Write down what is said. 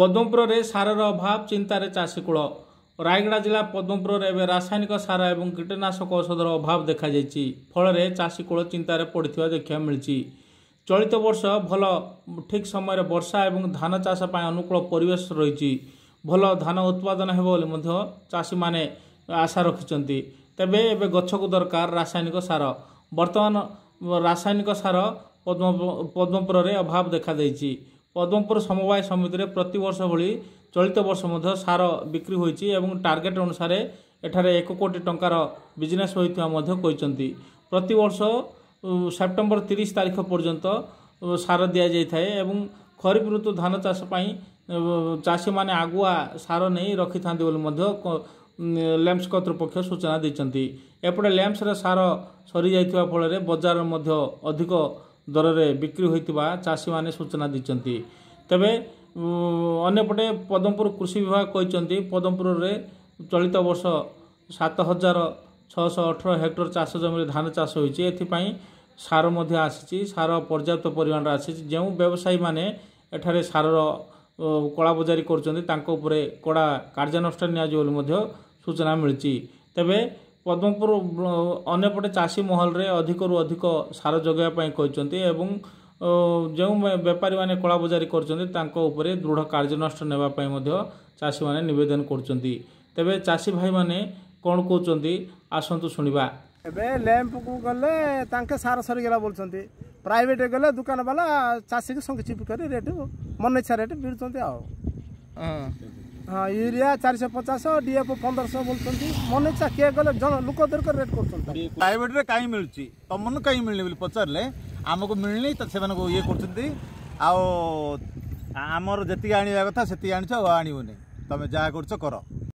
ପଦ୍ମପୁରରେ ସାରର ଅଭାବ ଚିନ୍ତାରେ ଚାଷୀ କୂଳ ରାୟଗଡ଼ା ଜିଲ୍ଲା ପଦ୍ମପୁରରେ ଏବେ ରାସାୟନିକ ସାର ଏବଂ କୀଟନାଶକ ଔଷଧର ଅଭାବ ଦେଖାଯାଇଛି ଫଳରେ ଚାଷୀ କୂଳ ଚିନ୍ତାରେ ପଡ଼ିଥିବା ଦେଖିବାକୁ ମିଳିଛି ଚଳିତ ବର୍ଷ ଭଲ ଠିକ୍ ସମୟରେ ବର୍ଷା ଏବଂ ଧାନ ଚାଷ ପାଇଁ ଅନୁକୂଳ ପରିବେଶ ରହିଛି ଭଲ ଧାନ ଉତ୍ପାଦନ ହେବ ବୋଲି ମଧ୍ୟ ଚାଷୀମାନେ ଆଶା ରଖିଛନ୍ତି ତେବେ ଏବେ ଗଛକୁ ଦରକାର ରାସାୟନିକ ସାର ବର୍ତ୍ତମାନ ରାସାୟନିକ ସାର ପଦ୍ମ ପଦ୍ମପୁରରେ ଅଭାବ ଦେଖାଦେଇଛି ପଦ୍ମପୁର ସମବାୟ ସମିତିରେ ପ୍ରତିବର୍ଷ ଭଳି ଚଳିତ ବର୍ଷ ମଧ୍ୟ ସାର ବିକ୍ରି ହୋଇଛି ଏବଂ ଟାର୍ଗେଟ୍ ଅନୁସାରେ ଏଠାରେ ଏକ କୋଟି ଟଙ୍କାର ବିଜନେସ୍ ହୋଇଥିବା ମଧ୍ୟ କହିଛନ୍ତି ପ୍ରତିବର୍ଷ ସେପ୍ଟେମ୍ବର ତିରିଶ ତାରିଖ ପର୍ଯ୍ୟନ୍ତ ସାର ଦିଆଯାଇଥାଏ ଏବଂ ଖରିଫ ଋତୁ ଧାନ ଚାଷ ପାଇଁ ଚାଷୀମାନେ ଆଗୁଆ ସାର ନେଇ ରଖିଥାନ୍ତି ବୋଲି ମଧ୍ୟ ଲ୍ୟାମ୍ପସ କର୍ତ୍ତୃପକ୍ଷ ସୂଚନା ଦେଇଛନ୍ତି ଏପଟେ ଲ୍ୟାମ୍ପସରେ ସାର ସରିଯାଇଥିବା ଫଳରେ ବଜାରରେ ମଧ୍ୟ ଅଧିକ ଦରରେ ବିକ୍ରି ହୋଇଥିବା ଚାଷୀମାନେ ସୂଚନା ଦେଇଛନ୍ତି ତେବେ ଅନ୍ୟପଟେ ପଦମପୁର କୃଷି ବିଭାଗ କହିଛନ୍ତି ପଦମପୁରରେ ଚଳିତ ବର୍ଷ ସାତ ହଜାର ଛଅଶହ ଅଠର ହେକ୍ଟର ଚାଷ ଜମିରେ ଧାନ ଚାଷ ହୋଇଛି ଏଥିପାଇଁ ସାର ମଧ୍ୟ ଆସିଛି ସାର ପର୍ଯ୍ୟାପ୍ତ ପରିମାଣରେ ଆସିଛି ଯେଉଁ ବ୍ୟବସାୟୀମାନେ ଏଠାରେ ସାରର କଳାବଜାରୀ କରୁଛନ୍ତି ତାଙ୍କ ଉପରେ କଡ଼ା କାର୍ଯ୍ୟାନୁଷ୍ଠାନ ନିଆଯିବ ବୋଲି ମଧ୍ୟ ସୂଚନା ମିଳିଛି ତେବେ ପଦ୍ମପୁର ଅନ୍ୟପଟେ ଚାଷୀ ମହଲରେ ଅଧିକରୁ ଅଧିକ ସାର ଯୋଗାଇବା ପାଇଁ କହିଛନ୍ତି ଏବଂ ଯେଉଁ ବେପାରୀମାନେ କଳାବଜାରୀ କରୁଛନ୍ତି ତାଙ୍କ ଉପରେ ଦୃଢ଼ କାର୍ଯ୍ୟାନୁଷ୍ଠାନ ନେବା ପାଇଁ ମଧ୍ୟ ଚାଷୀମାନେ ନିବେଦନ କରୁଛନ୍ତି ତେବେ ଚାଷୀ ଭାଇମାନେ କ'ଣ କହୁଛନ୍ତି ଆସନ୍ତୁ ଶୁଣିବା ଏବେ ଲ୍ୟାମ୍ପକୁ ଗଲେ ତାଙ୍କେ ସାର ସରିଗଲା ବୋଲୁଛନ୍ତି ପ୍ରାଇଭେଟ୍ ଗଲେ ଦୋକାନବାଲା ଚାଷୀକି ସଙ୍ଗେ ଚିପି କରି ରେଟ୍ ମନ ଇଚ୍ଛା ରେଟ୍ ବିଡ଼ୁଛନ୍ତି ଆଉ हाँ यूरिया चार शौ पचास डीएफ पंद्रह सौ बोलते मन इच्छा किए गले लोक दरकार रेट कर प्राइवेट रे कहीं मिली तुमन कहीं मिलनी बोली पचारे आमको मिलनी से ये कर आमर जी आने कथा से आनी आने तुम जहाँ कर